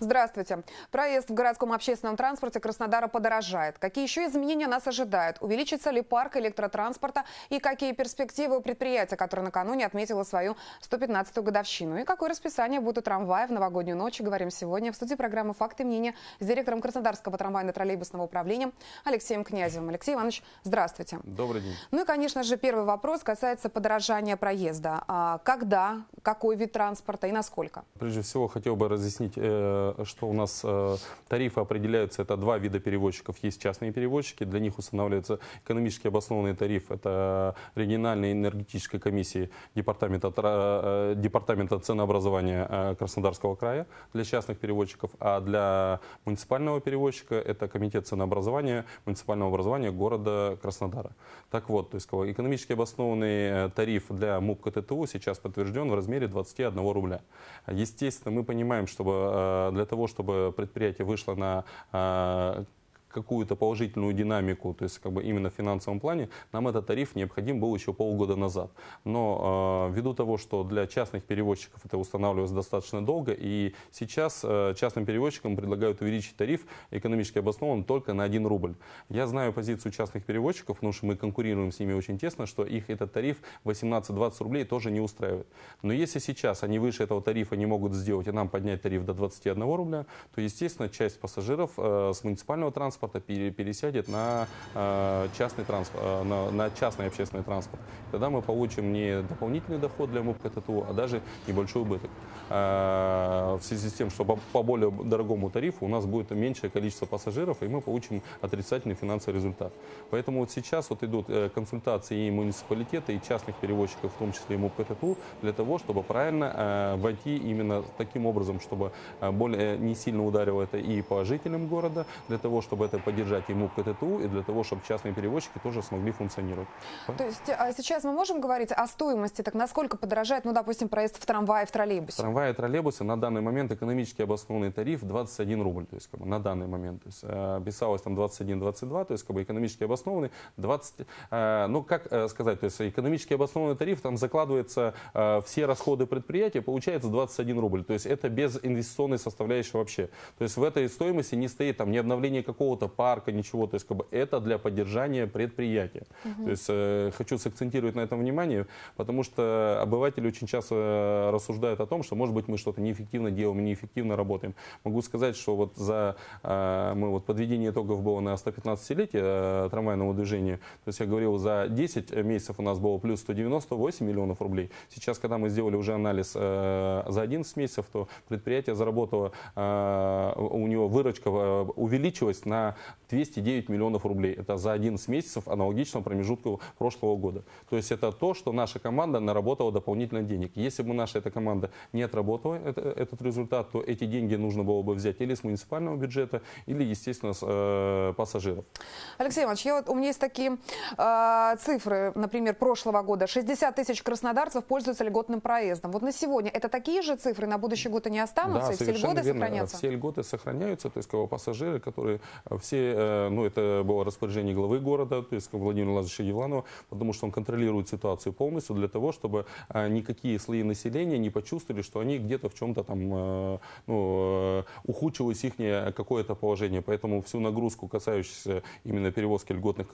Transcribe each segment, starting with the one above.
Здравствуйте. Проезд в городском общественном транспорте Краснодара подорожает. Какие еще изменения нас ожидают? Увеличится ли парк электротранспорта? И какие перспективы у предприятия, которое накануне отметило свою 115-ю годовщину? И какое расписание будут трамваи в новогоднюю ночь? Говорим сегодня в студии программы «Факты мнения» с директором Краснодарского трамвайно-троллейбусного управления Алексеем Князевым. Алексей Иванович, здравствуйте. Добрый день. Ну и, конечно же, первый вопрос касается подорожания проезда. А когда, какой вид транспорта и насколько? Прежде всего, хотел бы разъяснить э, Э, что у нас э, тарифы определяются, это два вида переводчиков. Есть частные переводчики, для них устанавливается экономически обоснованный тариф, это региональная энергетическая комиссия департамента, э, департамента ценообразования Краснодарского края для частных переводчиков, а для муниципального переводчика это комитет ценообразования муниципального образования города Краснодара. Так вот, то есть экономически обоснованный тариф для МУП КТТУ сейчас подтвержден в размере 21 рубля. Естественно, мы понимаем, чтобы для того, чтобы предприятие вышло на э, какую-то положительную динамику, то есть как бы именно в финансовом плане, нам этот тариф необходим был еще полгода назад. Но э, ввиду того, что для частных перевозчиков это устанавливалось достаточно долго, и сейчас э, частным перевозчикам предлагают увеличить тариф экономически обоснованно только на 1 рубль. Я знаю позицию частных перевозчиков, потому что мы конкурируем с ними очень тесно, что их этот тариф 18-20 рублей тоже не устраивает. Но если сейчас они выше этого тарифа не могут сделать, и нам поднять тариф до 21 рубля, то, естественно, часть пассажиров э, с муниципального транспорта транспорта пересядет на э, частный, транспорт, э, на, на частный общественный транспорт. Тогда мы получим не дополнительный доход для МУП КТТУ, а даже небольшой убыток. Э, в связи с тем, что по более дорогому тарифу у нас будет меньшее количество пассажиров, и мы получим отрицательный финансовый результат. Поэтому вот сейчас вот идут консультации и муниципалитета, и частных перевозчиков, в том числе и МУП КТТУ, для того, чтобы правильно войти именно таким образом, чтобы более не сильно ударило это и по жителям города, для того, чтобы это поддержать ему КТТУ, и для того, чтобы частные перевозчики тоже смогли функционировать. То есть а сейчас мы можем говорить о стоимости, так насколько подорожает, ну, допустим, проезд в трамвае, в троллейбусе? Трамвае и троллейбусы на данный момент экономически обоснованный тариф 21 рубль, то есть как бы, на данный момент. То есть, э, писалось там 21-22, то есть как бы экономически обоснованный 20, э, ну, как э, сказать, то есть экономически обоснованный тариф, там закладывается э, все расходы предприятия, получается 21 рубль, то есть это без инвестиционной составляющей вообще. То есть в этой стоимости не стоит там ни обновление какого-то какого-то парка, ничего. То есть как бы это для поддержания предприятия. Угу. То есть э, хочу сакцентировать на этом внимание, потому что обыватели очень часто э, рассуждают о том, что, может быть, мы что-то неэффективно делаем, неэффективно работаем. Могу сказать, что вот за э, мы вот подведение итогов было на 115-летие э, трамвайного движения. То есть я говорил, за 10 месяцев у нас было плюс 198 миллионов рублей. Сейчас, когда мы сделали уже анализ э, за 11 месяцев, то предприятие заработало, э, у него выручка э, увеличилась на 209 миллионов рублей. Это за 11 месяцев аналогичного промежутка прошлого года. То есть это то, что наша команда наработала дополнительно денег. Если бы наша эта команда не отработала это, этот результат, то эти деньги нужно было бы взять или с муниципального бюджета, или, естественно, с э, пассажиров. Алексей Иванович, я вот, у меня есть такие э, цифры, например, прошлого года. 60 тысяч краснодарцев пользуются льготным проездом. Вот на сегодня это такие же цифры на будущий год и не останутся? Да, и все льготы верно. сохранятся? Все льготы сохраняются. То есть кого пассажиры, которые э, все, э, ну это было распоряжение главы города, то есть Владимира Владимировича Евланова, потому что он контролирует ситуацию полностью для того, чтобы э, никакие слои населения не почувствовали, что они где-то в чем-то там, э, ну, ухудшилось их какое-то положение. Поэтому всю нагрузку, касающуюся именно перевозки льготных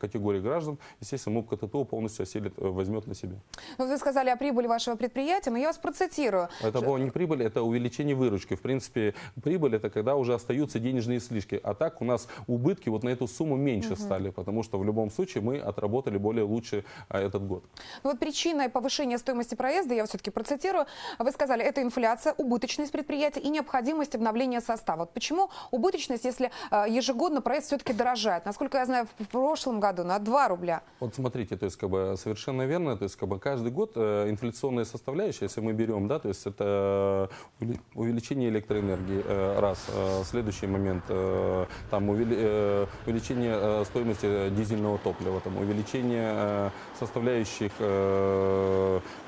категорий граждан, естественно, МУП КТТУ полностью оселит, возьмет на себя. Ну, вы сказали о прибыли вашего предприятия, но я вас процитирую. Это была не прибыль, это увеличение выручки. В принципе, прибыль – это когда уже остаются денежные средства излишки. А так у нас убытки вот на эту сумму меньше угу. стали, потому что в любом случае мы отработали более лучше а, этот год. Ну вот причиной повышения стоимости проезда, я все-таки процитирую, вы сказали, это инфляция, убыточность предприятия и необходимость обновления состава. Вот почему убыточность, если а, ежегодно проезд все-таки дорожает? Насколько я знаю, в прошлом году на 2 рубля. Вот смотрите, то есть как бы совершенно верно, то есть как бы каждый год э, инфляционная составляющая, если мы берем, да, то есть это э, увеличение электроэнергии э, раз, следующий момент – Э, там, э, увеличение э, стоимости дизельного топлива, там, увеличение составляющих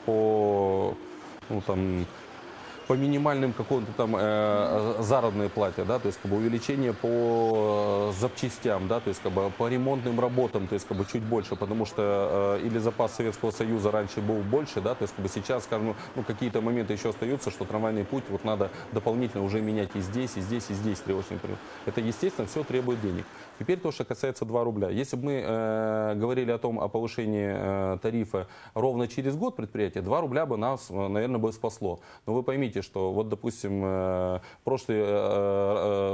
по ну, там, по минимальным какому-то там э, э, заработной плате, да, то есть как бы увеличение по э, запчастям, да, то есть как бы по ремонтным работам, то есть как бы чуть больше, потому что э, или запас Советского Союза раньше был больше, да, то есть как бы сейчас, скажем, ну, ну какие-то моменты еще остаются, что трамвайный путь вот надо дополнительно уже менять и здесь, и здесь, и здесь при очень, Это, естественно, все требует денег. Теперь то, что касается 2 рубля. Если бы мы э, говорили о том, о повышении э, тарифа ровно через год предприятия, 2 рубля бы нас, э, наверное, бы спасло. Но вы поймите, что вот, допустим, э, прошлый, э,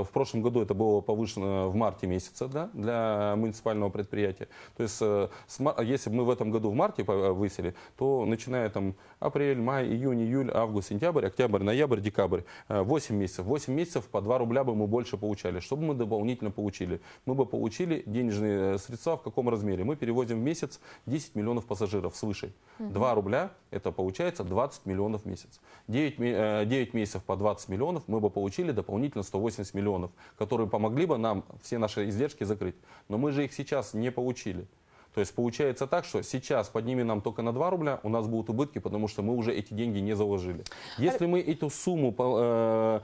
э, в прошлом году это было повышено в марте месяце да, для муниципального предприятия. То есть, э, с, если бы мы в этом году в марте повысили, э, то начиная там апрель, май, июнь, июль, август, сентябрь, октябрь, ноябрь, декабрь, э, 8 месяцев. 8 месяцев по 2 рубля бы мы больше получали. Что бы мы дополнительно получили? Мы бы получили денежные э, средства в каком размере? Мы перевозим в месяц 10 миллионов пассажиров свыше. 2 рубля – это получается 20 миллионов в месяц. 9, 9 э, месяцев по 20 миллионов мы бы получили дополнительно 180 миллионов, которые помогли бы нам все наши издержки закрыть. Но мы же их сейчас не получили. То есть получается так, что сейчас подними нам только на 2 рубля, у нас будут убытки, потому что мы уже эти деньги не заложили. Если мы эту сумму, э,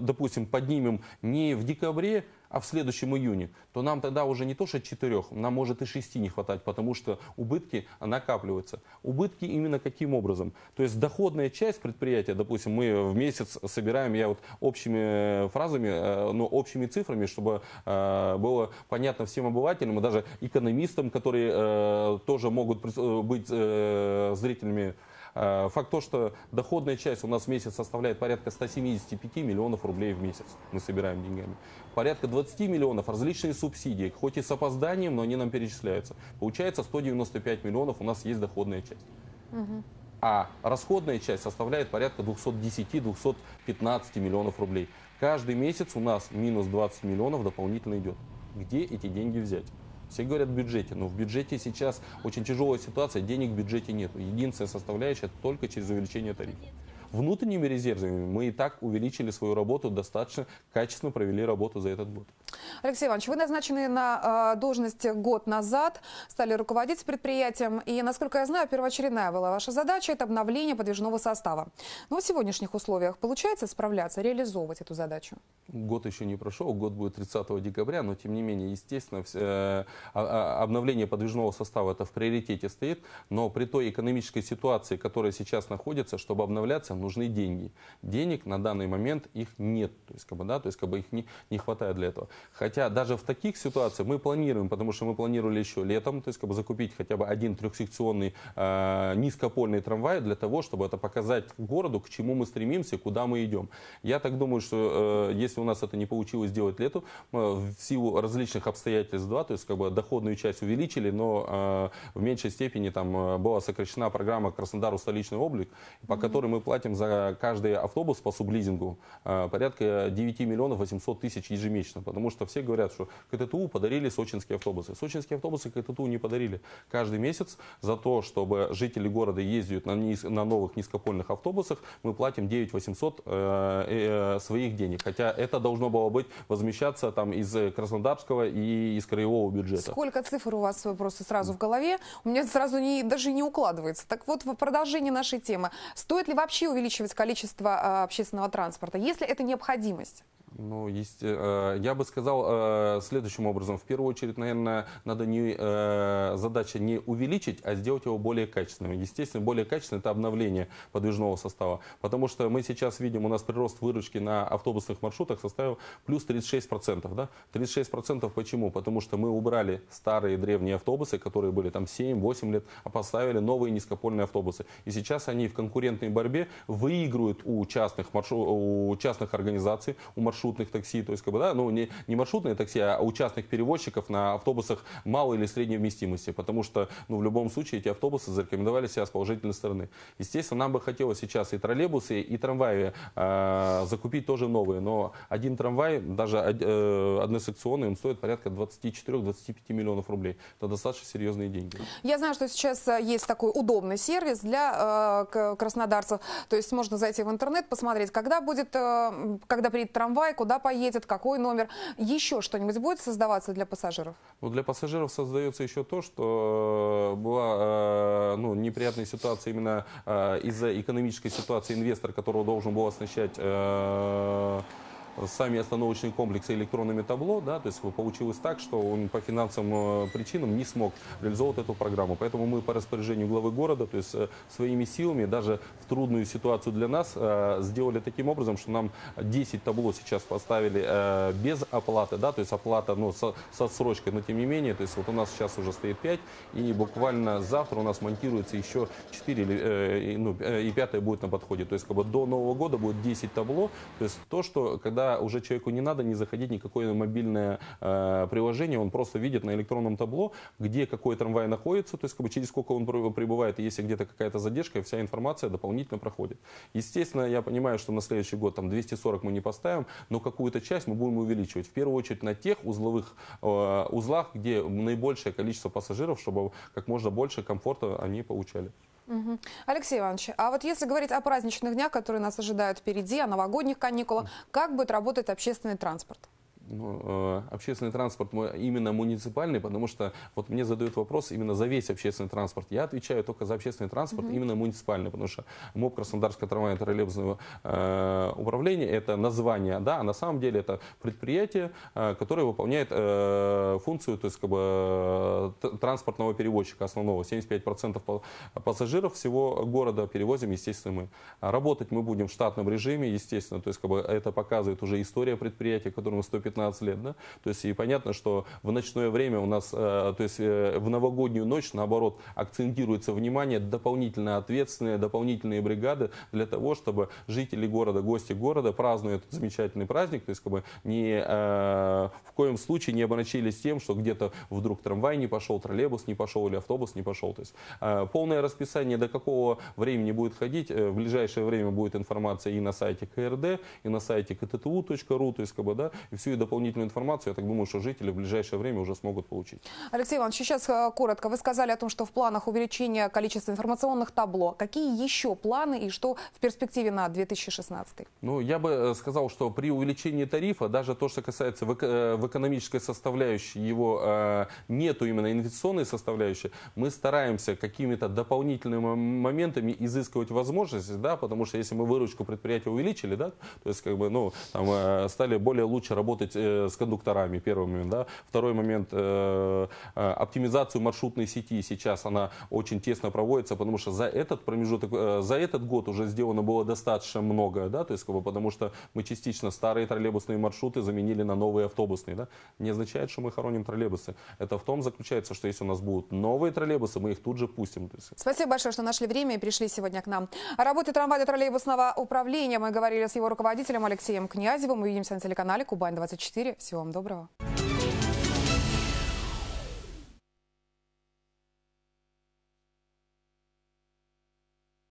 допустим, поднимем не в декабре, а в следующем июне, то нам тогда уже не то что четырех, нам может и шести не хватать, потому что убытки накапливаются. Убытки именно каким образом? То есть доходная часть предприятия, допустим, мы в месяц собираем, я вот общими э, фразами, э, но ну, общими цифрами, чтобы э, было понятно всем обывателям и даже экономистам, которые тоже могут быть зрителями Э, факт то, что доходная часть у нас в месяц составляет порядка 175 миллионов рублей в месяц. Мы собираем деньгами. Порядка 20 миллионов различные субсидии, хоть и с опозданием, но они нам перечисляются. Получается 195 миллионов у нас есть доходная часть. А расходная часть составляет порядка 210-215 миллионов рублей. Каждый месяц у нас минус 20 миллионов дополнительно идет. Где эти деньги взять? Все говорят в бюджете, но в бюджете сейчас очень тяжелая ситуация, денег в бюджете нет. Единственная составляющая только через увеличение тарифов. Внутренними резервами мы и так увеличили свою работу, достаточно качественно провели работу за этот год. Алексей Иванович, вы назначены на э, должность год назад, стали руководить предприятием, и, насколько я знаю, первоочередная была ваша задача – это обновление подвижного состава. Но в сегодняшних условиях получается справляться, реализовывать эту задачу? Год еще не прошел, год будет 30 декабря, но, тем не менее, естественно, э, а, а, обновление подвижного состава – это в приоритете стоит, но при той экономической ситуации, которая сейчас находится, чтобы обновляться, нужны деньги. Денег на данный момент их нет, то есть, как бы, да, то есть, как бы их не, не хватает для этого. Хотя даже в таких ситуациях мы планируем, потому что мы планировали еще летом, то есть как бы закупить хотя бы один трехсекционный э, низкопольный трамвай для того, чтобы это показать городу, к чему мы стремимся, куда мы идем. Я так думаю, что э, если у нас это не получилось сделать лету, э, в силу различных обстоятельств, да, то есть как бы доходную часть увеличили, но э, в меньшей степени там э, была сокращена программа Краснодару столичный облик, по mm -hmm. которой мы платим за каждый автобус по сублизингу э, порядка 9 миллионов 800 тысяч ежемесячно, потому что все говорят, что КТТУ подарили сочинские автобусы. Сочинские автобусы КТТУ не подарили. Каждый месяц за то, чтобы жители города ездят на, низ, на новых низкопольных автобусах, мы платим 9 800 э, э, э, своих денег. Хотя это должно было быть возмещаться там из Краснодарского и из краевого бюджета. Сколько цифр у вас э, просто сразу в голове? У меня сразу не, даже не укладывается. Так вот, в продолжении нашей темы. Стоит ли вообще увеличивать количество э, общественного транспорта, если это необходимость? Ну, есть, э, я бы сказал э, следующим образом. В первую очередь, наверное, надо не, э, задача не увеличить, а сделать его более качественным. Естественно, более качественным это обновление подвижного состава. Потому что мы сейчас видим, у нас прирост выручки на автобусных маршрутах составил плюс 36%. Да? 36% почему? Потому что мы убрали старые древние автобусы, которые были там 7-8 лет, а поставили новые низкопольные автобусы. И сейчас они в конкурентной борьбе выигрывают у частных, маршрут, у частных организаций, у маршрутов маршрутных такси, то есть, как бы, да, ну, не, не маршрутные такси, а у частных перевозчиков на автобусах малой или средней вместимости, потому что, ну, в любом случае эти автобусы зарекомендовали себя с положительной стороны. Естественно, нам бы хотелось сейчас и троллейбусы, и трамваи э, закупить тоже новые, но один трамвай, даже э, односекционный, он стоит порядка 24-25 миллионов рублей. Это достаточно серьезные деньги. Я знаю, что сейчас э, есть такой удобный сервис для э, краснодарцев, то есть можно зайти в интернет, посмотреть, когда будет, э, когда придет трамвай, куда поедет, какой номер. Еще что-нибудь будет создаваться для пассажиров? Вот для пассажиров создается еще то, что э, была э, ну, неприятная ситуация именно э, из-за экономической ситуации инвестор, которого должен был оснащать сами остановочные комплексы электронными табло, да, то есть получилось так, что он по финансовым э, причинам не смог реализовывать эту программу. Поэтому мы по распоряжению главы города, то есть э, своими силами, даже в трудную ситуацию для нас, э, сделали таким образом, что нам 10 табло сейчас поставили без оплаты, да, то есть оплата ну, со с отсрочкой, но тем не менее, то есть вот у нас сейчас уже стоит 5, и буквально завтра у нас монтируется еще 4, ну, и 5 будет на подходе. То есть как бы до Нового года будет 10 табло, то есть то, что когда уже человеку не надо не заходить никакое мобильное э, приложение, он просто видит на электронном табло, где какой трамвай находится, то есть как бы через сколько он прибывает, и если где-то какая-то задержка, вся информация дополнительно проходит. Естественно, я понимаю, что на следующий год там 240 мы не поставим, но какую-то часть мы будем увеличивать. В первую очередь на тех узловых э, узлах, где наибольшее количество пассажиров, чтобы как можно больше комфорта они получали. Алексей Иванович, а вот если говорить о праздничных днях, которые нас ожидают впереди, о новогодних каникулах, как будет работать общественный транспорт? Ну, э, общественный транспорт именно муниципальный, потому что вот мне задают вопрос именно за весь общественный транспорт. Я отвечаю только за общественный транспорт mm-hmm. именно муниципальный, потому что МОП Краснодарское трамвайное троллейбусного э, управления это название, да, а на самом деле это предприятие, э, которое выполняет э, функцию, то есть как бы э, транспортного перевозчика основного. 75% пассажиров всего города перевозим, естественно, мы. Работать мы будем в штатном режиме, естественно, то есть как бы это показывает уже история предприятия, которому 115 15 лет, да, то есть и понятно, что в ночное время у нас, э, то есть э, в новогоднюю ночь, наоборот, акцентируется внимание, дополнительные ответственные, дополнительные бригады для того, чтобы жители города, гости города, празднуя этот замечательный праздник, то есть как бы не, э, в коем случае не оборочились тем, что где-то вдруг трамвай не пошел, троллейбус не пошел или автобус не пошел, то есть полное расписание, до какого времени будет ходить, в ближайшее время будет информация и на сайте КРД, и на сайте ктту.ру, то есть как бы, да, и всю дополнительную информацию, я так думаю, что жители в ближайшее время уже смогут получить. Алексей Иванович, сейчас э, коротко. Вы сказали о том, что в планах увеличения количества информационных табло. Какие еще планы и что в перспективе на 2016? Ну, я бы э, сказал, что при увеличении тарифа, даже то, что касается в э, экономической составляющей, его нету именно инвестиционной составляющей, мы стараемся какими-то дополнительными моментами изыскивать возможности, да, потому что если мы выручку предприятия увеличили, да, то есть как бы, ну, там, стали более лучше работать э, с кондукторами, первый момент. Да? Второй момент, э, э, оптимизацию маршрутной сети сейчас она очень тесно проводится, потому что за этот промежуток, э, за этот год уже сделано было достаточно много, да, то есть, как бы, потому что мы частично старые троллейбусные маршруты заменили на новые автобусные. Да? Не означает, что мы хороним троллейбусы. Это в том заключается, что если у нас будут новые троллейбусы, мы их тут же пустим. есть. Спасибо большое, что нашли время и пришли сегодня к нам. О работе трамвая троллейбусного управления мы говорили с его руководителем Алексеем Князевым. Мы Увидимся на телеканале Кубань-24. 4. Всего вам доброго.